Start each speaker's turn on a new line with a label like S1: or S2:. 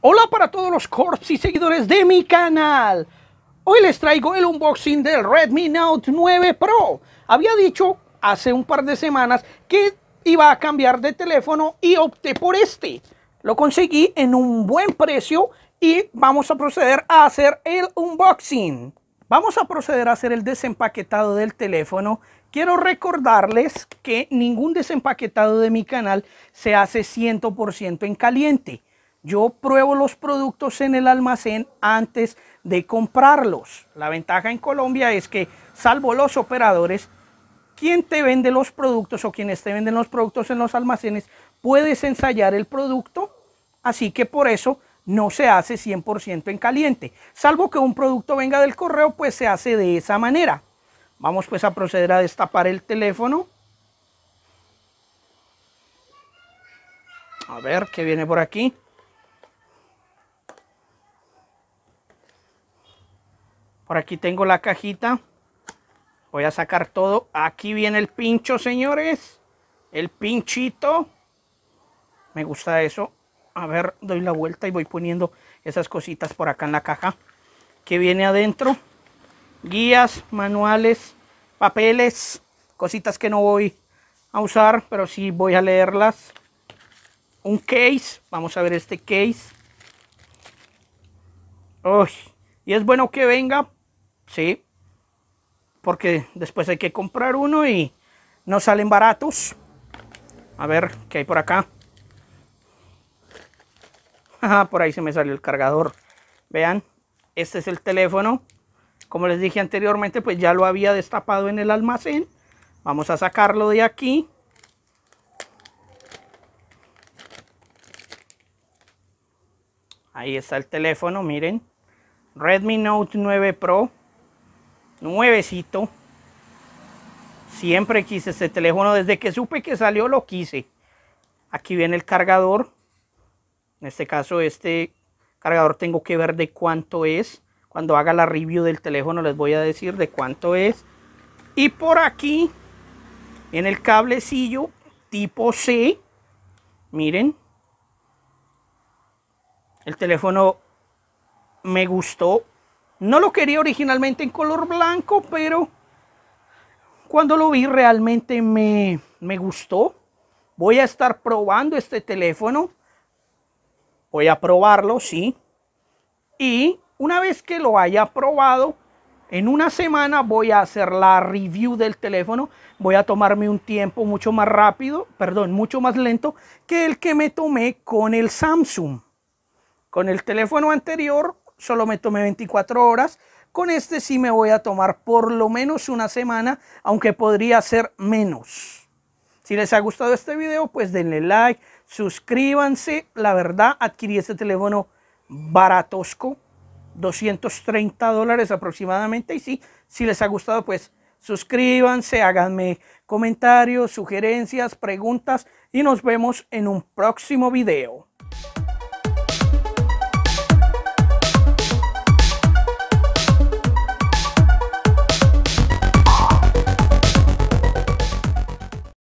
S1: Hola para todos los corps y seguidores de mi canal. Hoy les traigo el unboxing del Redmi Note 9 Pro. Había dicho hace un par de semanas que iba a cambiar de teléfono y opté por este. Lo conseguí en un buen precio y vamos a proceder a hacer el unboxing. Vamos a proceder a hacer el desempaquetado del teléfono Quiero recordarles que ningún desempaquetado de mi canal se hace 100% en caliente. Yo pruebo los productos en el almacén antes de comprarlos. La ventaja en Colombia es que, salvo los operadores, quien te vende los productos o quienes te venden los productos en los almacenes, puedes ensayar el producto. Así que por eso no se hace 100% en caliente. Salvo que un producto venga del correo, pues se hace de esa manera. Vamos pues a proceder a destapar el teléfono. A ver qué viene por aquí. Por aquí tengo la cajita. Voy a sacar todo. Aquí viene el pincho, señores. El pinchito. Me gusta eso. A ver, doy la vuelta y voy poniendo esas cositas por acá en la caja. Qué viene adentro guías, manuales, papeles, cositas que no voy a usar, pero sí voy a leerlas. Un case, vamos a ver este case. Uy, y es bueno que venga, sí, porque después hay que comprar uno y no salen baratos. A ver, ¿qué hay por acá? Ajá, ah, por ahí se me salió el cargador. Vean, este es el teléfono. Como les dije anteriormente, pues ya lo había destapado en el almacén. Vamos a sacarlo de aquí. Ahí está el teléfono, miren. Redmi Note 9 Pro. Nuevecito. Siempre quise este teléfono. Desde que supe que salió lo quise. Aquí viene el cargador. En este caso este cargador tengo que ver de cuánto es. Cuando haga la review del teléfono les voy a decir de cuánto es. Y por aquí, en el cablecillo tipo C, miren, el teléfono me gustó. No lo quería originalmente en color blanco, pero cuando lo vi realmente me, me gustó. Voy a estar probando este teléfono. Voy a probarlo, sí. Y una vez que lo haya probado, en una semana voy a hacer la review del teléfono. Voy a tomarme un tiempo mucho más rápido, perdón, mucho más lento que el que me tomé con el Samsung. Con el teléfono anterior solo me tomé 24 horas. Con este sí me voy a tomar por lo menos una semana, aunque podría ser menos. Si les ha gustado este video, pues denle like, suscríbanse. La verdad, adquirí este teléfono baratosco 230 dólares aproximadamente. Y sí, si les ha gustado, pues suscríbanse, háganme comentarios, sugerencias, preguntas y nos vemos en un próximo video.